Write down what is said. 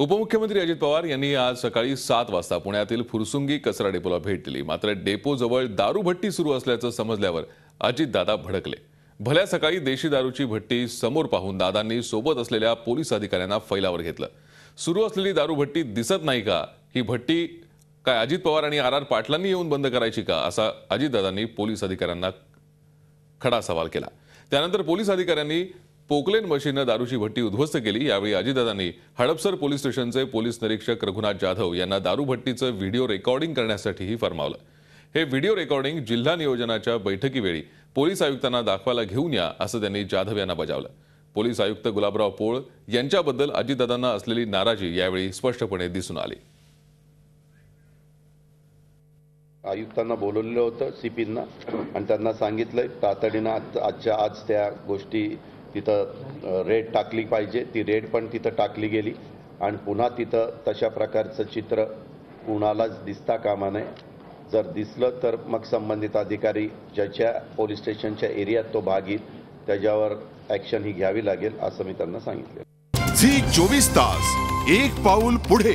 उपमुख्यमंत्री अजित पवार यांनी आज सकाळी सात वाजता पुण्यातील फुरसुंगी कचरा डेपोला भेट दिली मात्र डेपोजवळ दारूभट्टी सुरू असल्याचं समजल्यावर अजितदादा भडकले भल्या सकाळी देशी दारूची भट्टी समोर पाहून दादांनी सोबत असलेल्या पोलीस अधिकाऱ्यांना फैलावर घेतलं सुरू असलेली दारूभट्टी दिसत नाही का ही भट्टी काय अजित पवार आणि आर आर पाटलांनी येऊन बंद करायची का असा अजितदादांनी पोलीस अधिकाऱ्यांना खडा सवाल केला त्यानंतर पोलीस अधिकाऱ्यांनी पोकलेन मशीननं दारूची भट्टी उद्ध्वस्त केली यावेळी अजितदादांनी हडपसर पोलीस स्टेशनचे पोलीस निरीक्षक रघुनाथ जाधव यांना दारू भट्टीचं व्हिडिओ रेकॉर्डिंग करण्यासाठीही फरमावलं हे व्हिडिओ रेकॉर्डिंग जिल्हा नियोजनाच्या बैठकीवेळी पोलीस आयुक्तांना दाखवायला घेऊन या असं त्यांनी जाधव यांना बजावलं पोलीस आयुक्त गुलाबराव पोळ यांच्याबद्दल अजितदादांना असलेली नाराजी यावेळी स्पष्टपणे दिसून आली आयुक्तांना बोलवलेलं होतं सीपींना आणि त्यांना सांगितलं तातडीनं आजच्या आज त्या गोष्टी तिथं रेड टाकली पाहिजे ती रेड पण तिथं टाकली गेली आणि पुन्हा तिथं तशा प्रकारचं चित्र कुणालाच दिसता कामा नये जर दिसलं तर मग संबंधित अधिकारी ज्याच्या पोलीस स्टेशनच्या एरियात तो भाग येईल त्याच्यावर ॲक्शन ही घ्यावी लागेल असं मी त्यांना सांगितलं झी चोवीस तास एक पाऊल पुढे